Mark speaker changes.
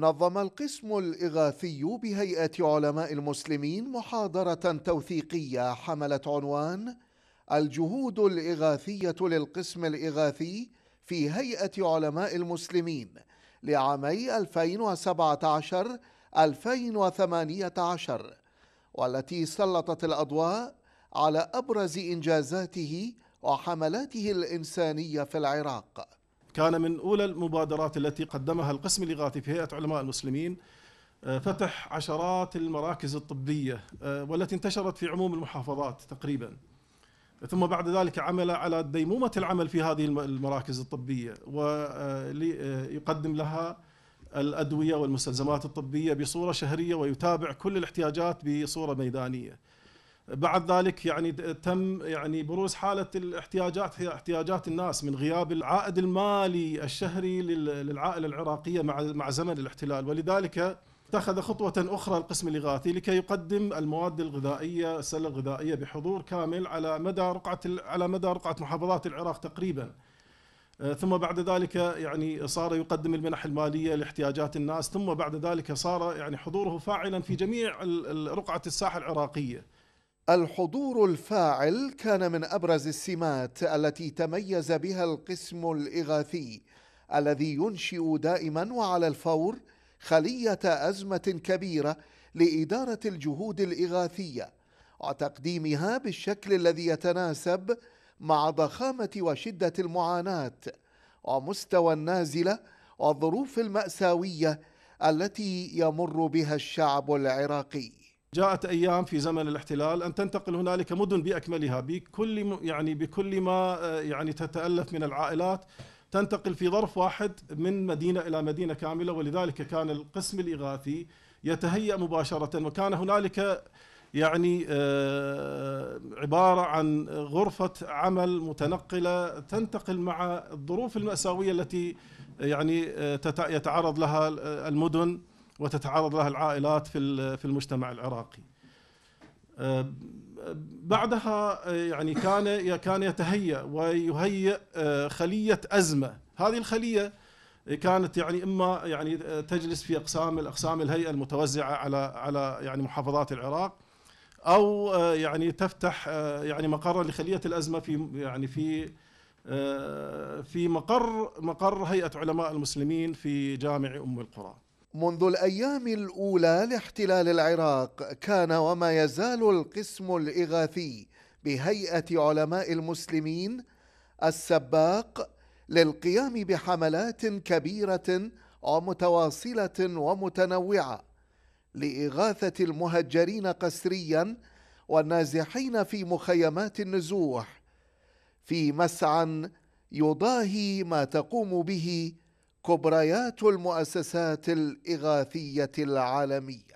Speaker 1: نظم القسم الإغاثي بهيئة علماء المسلمين محاضرة توثيقية حملت عنوان الجهود الإغاثية للقسم الإغاثي في هيئة علماء المسلمين لعامي 2017 2018 والتي سلطت الأضواء على أبرز إنجازاته وحملاته
Speaker 2: الإنسانية في العراق كان من أولى المبادرات التي قدمها القسم الإغاثي في هيئة علماء المسلمين آه، فتح عشرات المراكز الطبية آه، والتي انتشرت في عموم المحافظات تقريبا ثم بعد ذلك عمل على ديمومة العمل في هذه المراكز الطبية ويقدم آه، لها الأدوية والمستلزمات الطبية بصورة شهرية ويتابع كل الاحتياجات بصورة ميدانية بعد ذلك يعني تم يعني بروز حاله الاحتياجات احتياجات الناس من غياب العائد المالي الشهري للعائله العراقيه مع مع زمن الاحتلال ولذلك اتخذ خطوة أخرى القسم الإغاثي لكي يقدم المواد الغذائية السلة الغذائية بحضور كامل على مدى رقعة على مدى رقعة محافظات العراق تقريبا آه، ثم بعد ذلك يعني صار يقدم المنح المالية لاحتياجات الناس ثم بعد ذلك صار يعني حضوره فاعلا في جميع رقعة الساحة العراقية الحضور الفاعل كان من ابرز السمات
Speaker 1: التي تميز بها القسم الاغاثي الذي ينشئ دائما وعلى الفور خليه ازمه كبيره لاداره الجهود الاغاثيه وتقديمها بالشكل الذي يتناسب مع ضخامه وشده المعاناه ومستوى النازله والظروف
Speaker 2: الماساويه التي يمر بها الشعب العراقي جاءت ايام في زمن الاحتلال ان تنتقل هنالك مدن باكملها بكل يعني بكل ما آه، يعني تتالف من العائلات تنتقل في ظرف واحد من مدينه الى مدينه كامله ولذلك كان القسم الاغاثي يتهيأ مباشره وكان هنالك يعني آه، عباره عن غرفه عمل متنقله تنتقل مع الظروف الماساويه التي يعني آه، يتعرض لها المدن وتتعرض لها العائلات في في المجتمع العراقي. أه، بعدها أه، يعني كان كان يتهيأ ويهيئ أه، خلية أزمة، هذه الخلية كانت يعني اما يعني تجلس في اقسام الاقسام الهيئه المتوزعه على على يعني محافظات العراق او يعني تفتح يعني مقرا لخليه الازمه في يعني في في مقر مقر هيئه علماء المسلمين في جامع ام القرى.
Speaker 1: منذ الأيام الأولى لاحتلال العراق كان وما يزال القسم الإغاثي بهيئة علماء المسلمين السباق للقيام بحملات كبيرة ومتواصلة ومتنوعة لإغاثة المهجرين قسريا والنازحين في مخيمات النزوح في مسعى يضاهي ما تقوم به كبريات المؤسسات الإغاثية العالمية